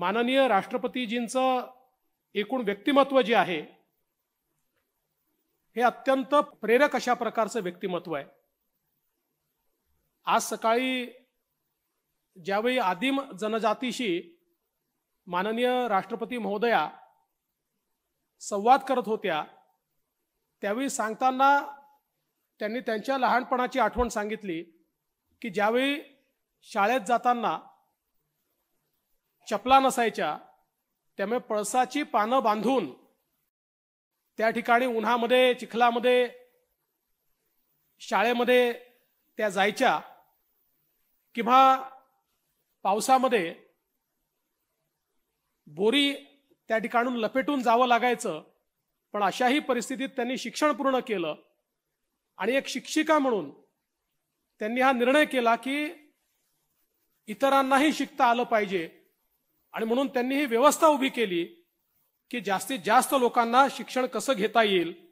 माननीय राष्ट्रपतीजींच एकूण व्यक्तिमत्व जे आहे हे अत्यंत प्रेरक अशा प्रकारचं व्यक्तिमत्व आहे आज सकाळी ज्यावेळी आदिम जनजातीशी माननीय राष्ट्रपती महोदया संवाद करत होत्या त्यावेळी सांगताना त्यांनी त्यांच्या लहानपणाची आठवण सांगितली की ज्यावेळी शाळेत जाताना चपला नसायच्या त्यामुळे पळसाची पानं बांधून त्या ठिकाणी उन्हामध्ये चिखलामध्ये शाळेमध्ये त्या जायच्या किंवा पावसामध्ये बोरी त्या ठिकाणून लपेटून जावं लागायचं पण अशाही परिस्थितीत त्यांनी शिक्षण पूर्ण केलं आणि एक शिक्षिका म्हणून त्यांनी हा निर्णय केला की इतरांनाही शिकता आलं पाहिजे आणि म्हणून त्यांनी ही व्यवस्था उभी केली की जास्तीत जास्त लोकांना शिक्षण कसं घेता येईल